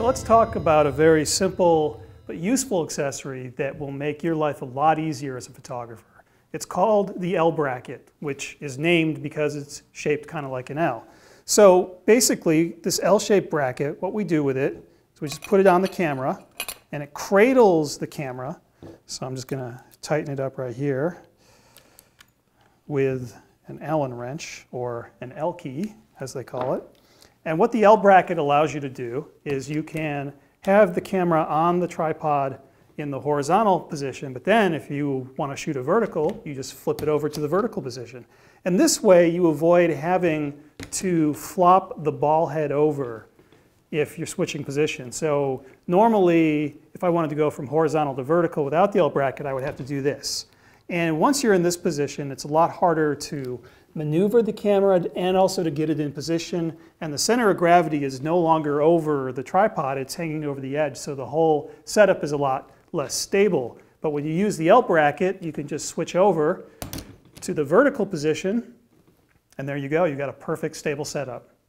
So let's talk about a very simple but useful accessory that will make your life a lot easier as a photographer. It's called the L bracket, which is named because it's shaped kind of like an L. So basically, this L-shaped bracket, what we do with it is we just put it on the camera, and it cradles the camera. So I'm just going to tighten it up right here with an Allen wrench, or an L key, as they call it. And what the L bracket allows you to do is you can have the camera on the tripod in the horizontal position, but then if you want to shoot a vertical, you just flip it over to the vertical position. And this way you avoid having to flop the ball head over if you're switching position. So normally, if I wanted to go from horizontal to vertical without the L bracket, I would have to do this. And once you're in this position, it's a lot harder to maneuver the camera and also to get it in position. And the center of gravity is no longer over the tripod, it's hanging over the edge. So the whole setup is a lot less stable. But when you use the L bracket, you can just switch over to the vertical position. And there you go, you've got a perfect stable setup.